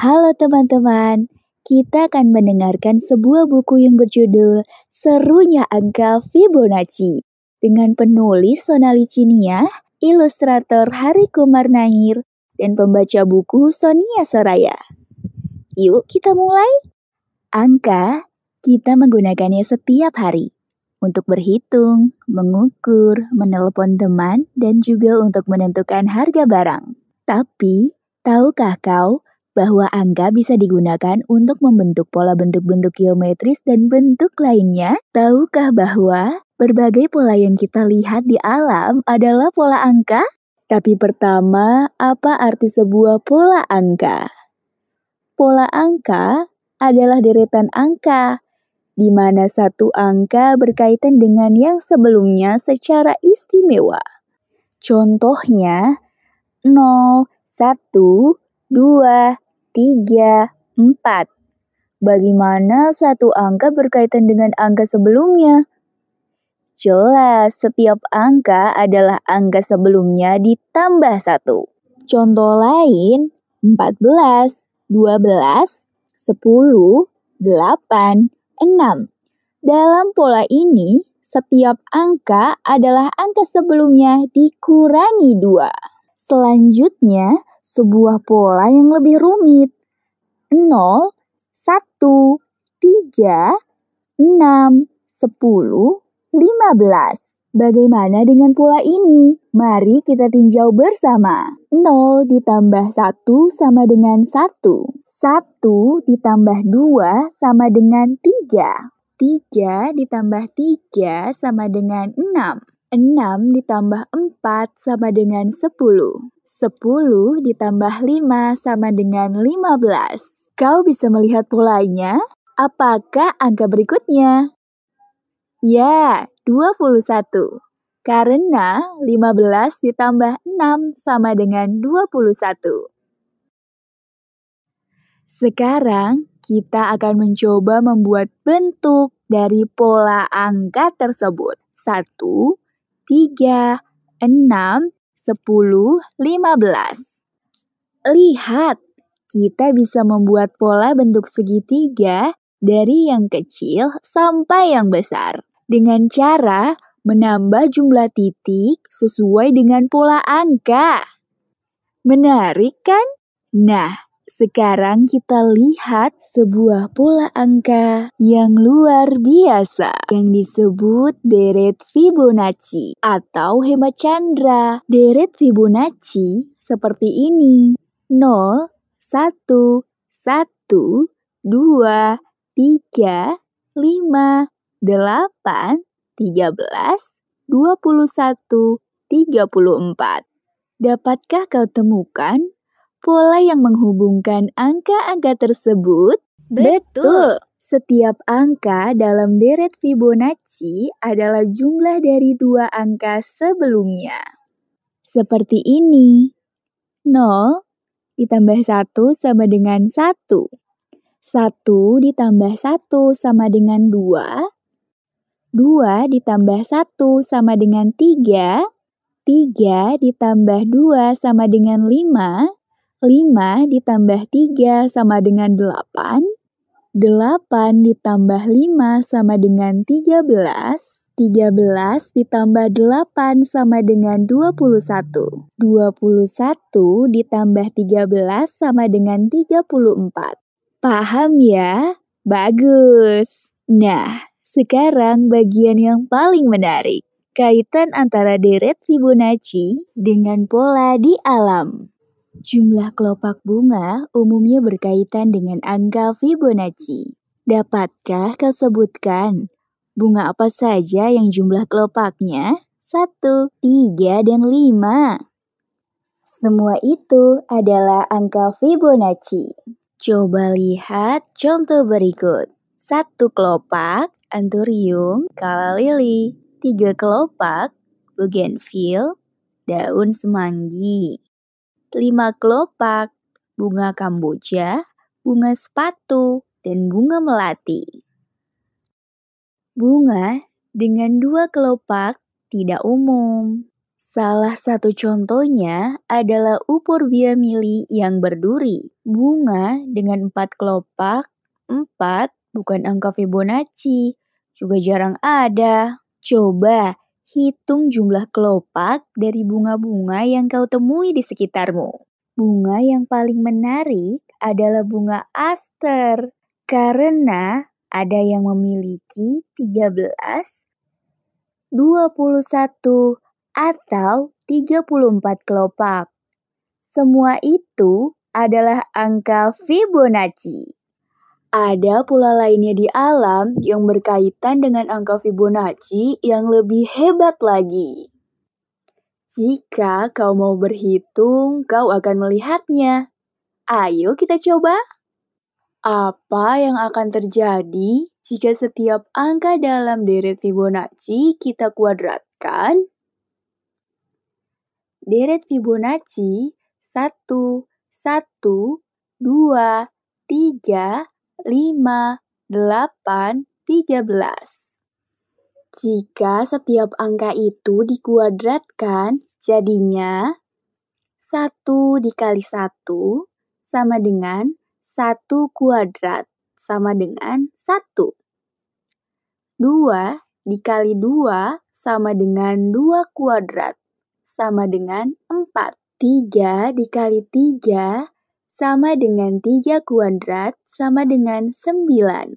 Halo teman-teman, kita akan mendengarkan sebuah buku yang berjudul Serunya Angka Fibonacci dengan penulis Sonali Cinia, ilustrator Hari Kumar Nair, dan pembaca buku Sonia Saraya. Yuk kita mulai. Angka kita menggunakannya setiap hari untuk berhitung, mengukur, menelpon teman, dan juga untuk menentukan harga barang. Tapi, tahukah kau bahwa angka bisa digunakan untuk membentuk pola bentuk-bentuk geometris dan bentuk lainnya, tahukah bahwa berbagai pola yang kita lihat di alam adalah pola angka? Tapi pertama, apa arti sebuah pola angka? Pola angka adalah deretan angka, di mana satu angka berkaitan dengan yang sebelumnya secara istimewa. Contohnya, 0, 1, 2, 3, 4. Bagaimana satu angka berkaitan dengan angka sebelumnya? Jelas, setiap angka adalah angka sebelumnya ditambah satu. Contoh lain, 14, 12, 10, 8, 6. Dalam pola ini, setiap angka adalah angka sebelumnya dikurangi dua. Selanjutnya, sebuah pola yang lebih rumit. 0, 1, 3, 6, 10, 15. Bagaimana dengan pola ini? Mari kita tinjau bersama. 0 ditambah 1 sama dengan 1. 1 ditambah 2 sama dengan 3. 3 ditambah 3 sama dengan 6. 6 ditambah 4 sama dengan 10. 10 ditambah 5 sama dengan 15. Kau bisa melihat polanya? Apakah angka berikutnya? Ya, 21. Karena 15 ditambah 6 sama dengan 21. Sekarang kita akan mencoba membuat bentuk dari pola angka tersebut. 1, 3, 6, 10, 15. Lihat, kita bisa membuat pola bentuk segitiga dari yang kecil sampai yang besar dengan cara menambah jumlah titik sesuai dengan pola angka. Menarik kan? Nah, sekarang kita lihat sebuah pola angka yang luar biasa yang disebut deret Fibonacci atau hemat Chandra. Deret Fibonacci seperti ini. 0, 1, 1, 2, 3, 5, 8, 13, 21, 34. Dapatkah kau temukan pola yang menghubungkan angka-angka tersebut? Betul. Setiap angka dalam deret Fibonacci adalah jumlah dari dua angka sebelumnya. Seperti ini. 0 ditambah 1 sama dengan 1. 1 ditambah 1 sama dengan 2. 2 ditambah 1 sama dengan 3. 3 ditambah 2 sama dengan 5. 5 ditambah 3 sama dengan 8. 8 ditambah 5 sama dengan 13. 13 ditambah 8 sama dengan 21. 21 ditambah 13 sama dengan 34. Paham ya? Bagus. Nah, sekarang bagian yang paling menarik. Kaitan antara deret Fibonacci dengan pola di alam. Jumlah kelopak bunga umumnya berkaitan dengan angka Fibonacci. Dapatkah kau sebutkan bunga apa saja yang jumlah kelopaknya? satu, tiga dan lima? Semua itu adalah angka Fibonacci. Coba lihat contoh berikut. Satu kelopak, anturium, kalalili. Tiga kelopak, bougainville, daun semanggi. 5 kelopak, bunga kamboja, bunga sepatu, dan bunga melati. Bunga dengan dua kelopak tidak umum. Salah satu contohnya adalah Uporbia mili yang berduri. Bunga dengan empat kelopak, empat bukan angka Fibonacci, juga jarang ada. Coba Hitung jumlah kelopak dari bunga-bunga yang kau temui di sekitarmu. Bunga yang paling menarik adalah bunga aster karena ada yang memiliki 13, 21, atau 34 kelopak. Semua itu adalah angka Fibonacci. Ada pula lainnya di alam yang berkaitan dengan angka Fibonacci yang lebih hebat lagi. Jika kau mau berhitung, kau akan melihatnya. Ayo kita coba. Apa yang akan terjadi jika setiap angka dalam deret Fibonacci kita kuadratkan? Deret Fibonacci 1, 1, 2, 3, 5, 8, 13. Jika setiap angka itu dikuadratkan, jadinya 1 dikali 1 sama dengan 1 kuadrat sama dengan 1. 2 dikali 2 sama dengan 2 kuadrat sama dengan 4. 3 dikali 3 sama dengan 3 kuadrat sama dengan 9. 5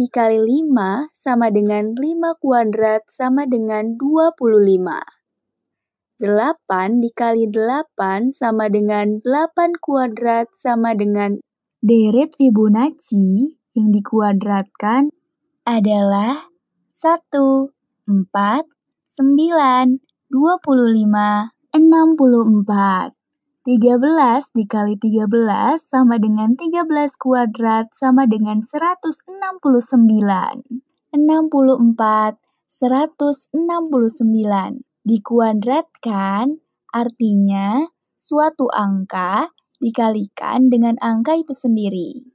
dikali 5 sama dengan 5 kuadrat sama dengan 25. 8 dikali 8 sama dengan 8 kuadrat sama dengan deret Fibonacci yang dikuadratkan adalah 1, 4, 9, 25, 64. 13 dikali 13 sama dengan 13 kuadrat sama dengan 169. 64, 169. Dikuadratkan artinya suatu angka dikalikan dengan angka itu sendiri.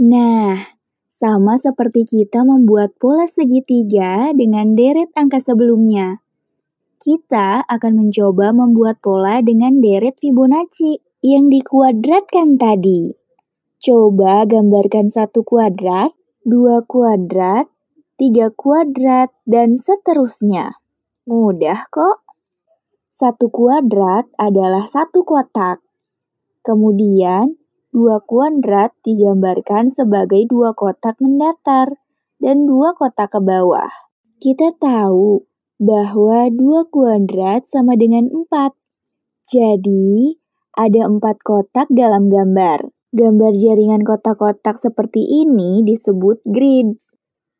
Nah, sama seperti kita membuat pola segitiga dengan deret angka sebelumnya. Kita akan mencoba membuat pola dengan deret Fibonacci yang dikuadratkan tadi. Coba gambarkan satu kuadrat, dua kuadrat, tiga kuadrat, dan seterusnya. Mudah kok. Satu kuadrat adalah satu kotak. Kemudian, dua kuadrat digambarkan sebagai dua kotak mendatar dan dua kotak ke bawah. Kita tahu bahwa 2 kuadrat sama dengan 4. Jadi, ada 4 kotak dalam gambar. Gambar jaringan kotak-kotak seperti ini disebut grid.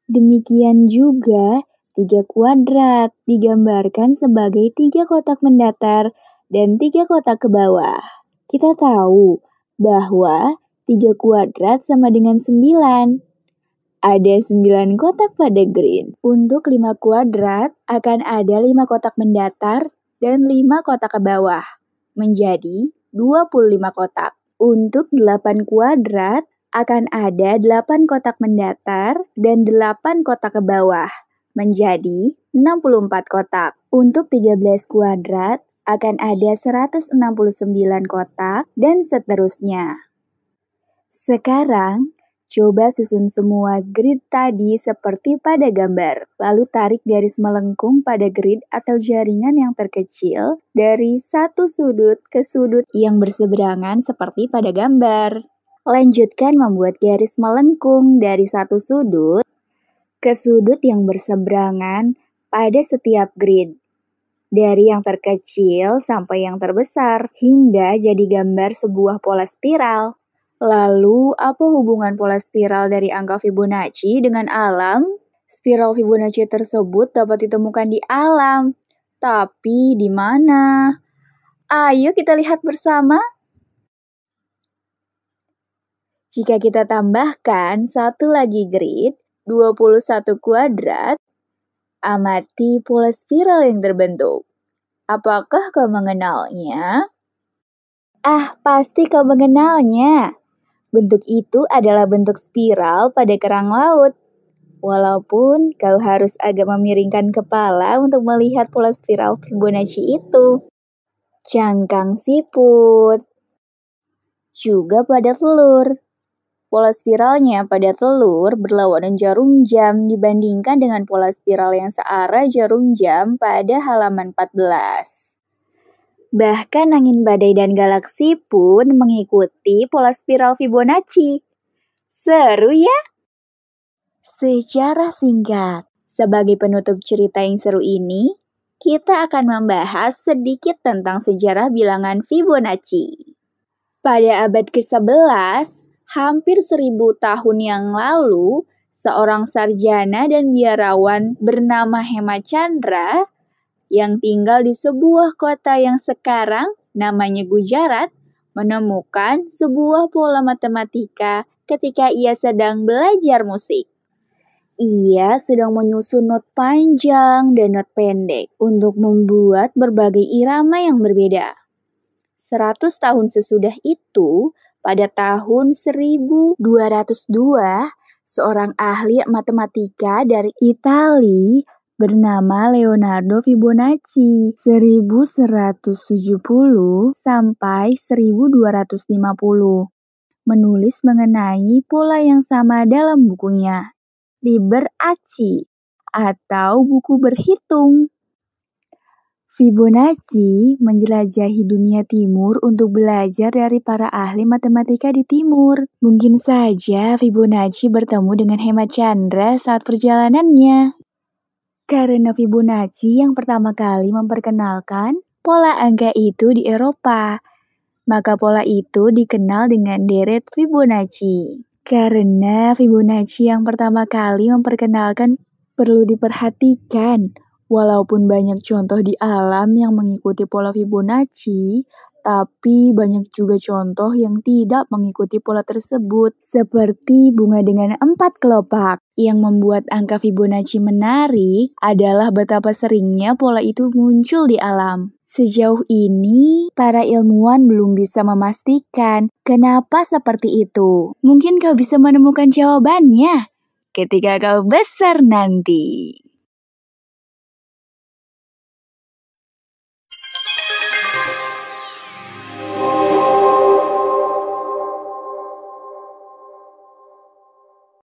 Demikian juga, 3 kuadrat digambarkan sebagai 3 kotak mendatar dan 3 kotak ke bawah. Kita tahu bahwa 3 kuadrat sama dengan 9 ada 9 kotak pada green. Untuk 5 kuadrat akan ada 5 kotak mendatar dan 5 kotak ke bawah, menjadi 25 kotak. Untuk 8 kuadrat akan ada 8 kotak mendatar dan 8 kotak ke bawah, menjadi 64 kotak. Untuk 13 kuadrat akan ada 169 kotak dan seterusnya. Sekarang Coba susun semua grid tadi seperti pada gambar. Lalu tarik garis melengkung pada grid atau jaringan yang terkecil dari satu sudut ke sudut yang berseberangan seperti pada gambar. Lanjutkan membuat garis melengkung dari satu sudut ke sudut yang berseberangan pada setiap grid. Dari yang terkecil sampai yang terbesar, hingga jadi gambar sebuah pola spiral. Lalu, apa hubungan pola spiral dari angka Fibonacci dengan alam? Spiral Fibonacci tersebut dapat ditemukan di alam, tapi di mana? Ayo kita lihat bersama. Jika kita tambahkan satu lagi grid, 21 kuadrat, amati pola spiral yang terbentuk. Apakah kau mengenalnya? Ah, pasti kau mengenalnya. Bentuk itu adalah bentuk spiral pada kerang laut. Walaupun kau harus agak memiringkan kepala untuk melihat pola spiral Fibonacci itu. Cangkang siput. Juga pada telur. Pola spiralnya pada telur berlawanan jarum jam dibandingkan dengan pola spiral yang searah jarum jam pada halaman 14. Bahkan angin badai dan galaksi pun mengikuti pola spiral Fibonacci. Seru ya? Secara singkat, sebagai penutup cerita yang seru ini, kita akan membahas sedikit tentang sejarah bilangan Fibonacci. Pada abad ke-11, hampir seribu tahun yang lalu, seorang sarjana dan biarawan bernama Hema Chandra yang tinggal di sebuah kota yang sekarang namanya Gujarat menemukan sebuah pola matematika ketika ia sedang belajar musik. Ia sedang menyusun not panjang dan not pendek untuk membuat berbagai irama yang berbeda. 100 tahun sesudah itu, pada tahun 1202, seorang ahli matematika dari Italia bernama Leonardo Fibonacci 1170 sampai 1250 menulis mengenai pola yang sama dalam bukunya Liber Aci atau buku berhitung. Fibonacci menjelajahi dunia timur untuk belajar dari para ahli matematika di timur. Mungkin saja Fibonacci bertemu dengan Hemat Chandra saat perjalanannya karena Fibonacci yang pertama kali memperkenalkan pola angka itu di Eropa. Maka pola itu dikenal dengan deret Fibonacci. Karena Fibonacci yang pertama kali memperkenalkan perlu diperhatikan Walaupun banyak contoh di alam yang mengikuti pola Fibonacci, tapi banyak juga contoh yang tidak mengikuti pola tersebut, seperti bunga dengan empat kelopak. Yang membuat angka Fibonacci menarik adalah betapa seringnya pola itu muncul di alam. Sejauh ini, para ilmuwan belum bisa memastikan kenapa seperti itu. Mungkin kau bisa menemukan jawabannya ketika kau besar nanti.